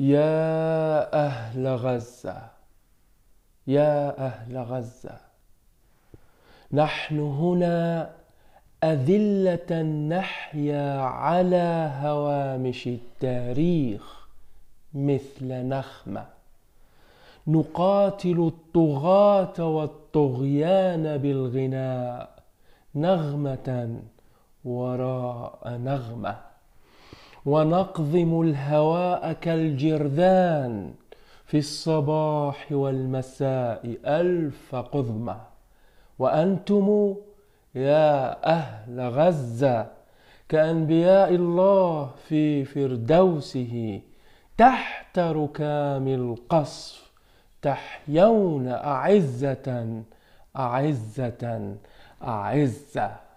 يا أهل غزة يا أهل غزة نحن هنا أذلة نحيا على هوامش التاريخ مثل نخمة نقاتل الطغاة والطغيان بالغناء نغمة وراء نغمه ونقضم الهواء كالجرذان في الصباح والمساء ألف قضمة وأنتم يا أهل غزة كأنبياء الله في فردوسه تحت ركام القصف تحيون أعزة أعزة أعزة